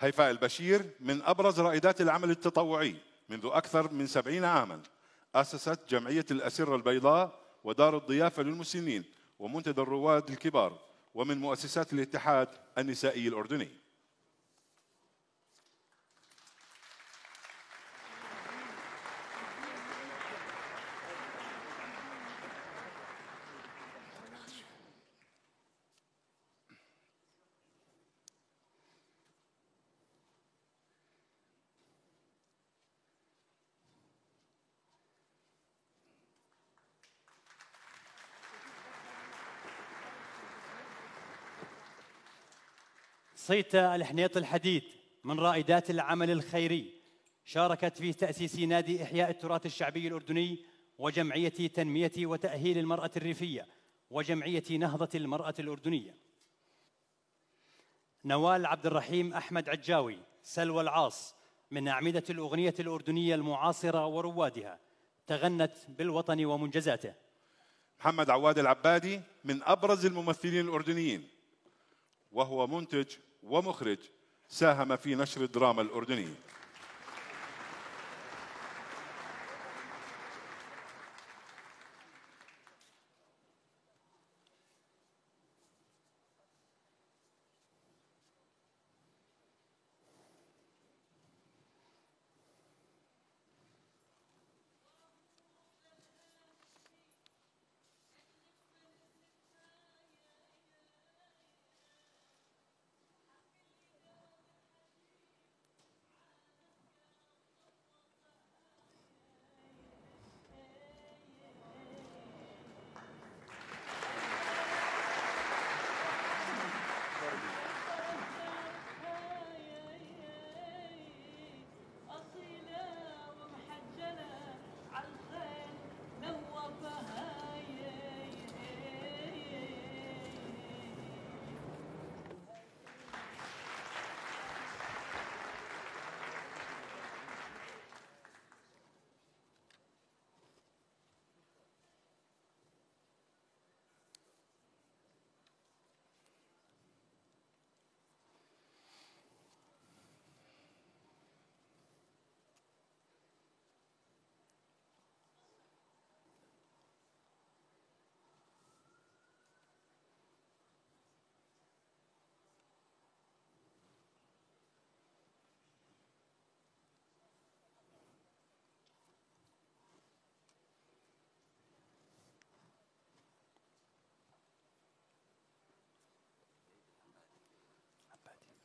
هيفاء البشير من أبرز رائدات العمل التطوعي منذ أكثر من سبعين عاما أسست جمعية الأسرة البيضاء ودار الضيافة للمسنين ومنتدى الرواد الكبار ومن مؤسسات الاتحاد النسائي الأردني صيتا الحنيط الحديد من رائدات العمل الخيري شاركت في تأسيس نادي إحياء التراث الشعبي الأردني وجمعية تنمية وتأهيل المرأة الريفية وجمعية نهضة المرأة الأردنية نوال عبد الرحيم أحمد عجاوي سلوى العاص من أعمدة الأغنية الأردنية المعاصرة وروادها تغنت بالوطن ومنجزاته محمد عواد العبادي من أبرز الممثلين الأردنيين وهو منتج ومخرج ساهم في نشر الدراما الأردنية